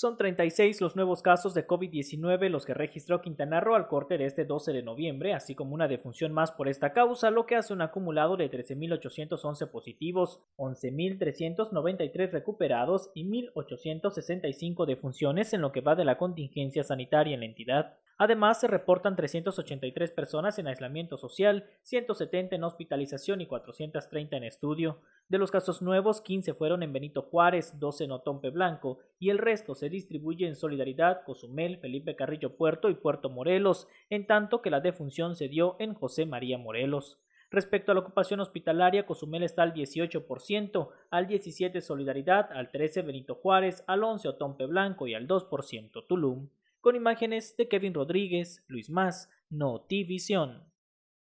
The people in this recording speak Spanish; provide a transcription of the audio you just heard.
Son 36 los nuevos casos de COVID-19 los que registró Quintana Roo al corte de este 12 de noviembre, así como una defunción más por esta causa, lo que hace un acumulado de 13.811 positivos, 11.393 recuperados y 1.865 defunciones en lo que va de la contingencia sanitaria en la entidad. Además, se reportan 383 personas en aislamiento social, 170 en hospitalización y 430 en estudio. De los casos nuevos, 15 fueron en Benito Juárez, 12 en Otompe Blanco y el resto se distribuye en Solidaridad, Cozumel, Felipe Carrillo Puerto y Puerto Morelos, en tanto que la defunción se dio en José María Morelos. Respecto a la ocupación hospitalaria, Cozumel está al 18%, al 17% Solidaridad, al 13% Benito Juárez, al 11% Otompe Blanco y al 2% Tulum con imágenes de Kevin Rodríguez, Luis Más, Notivisión.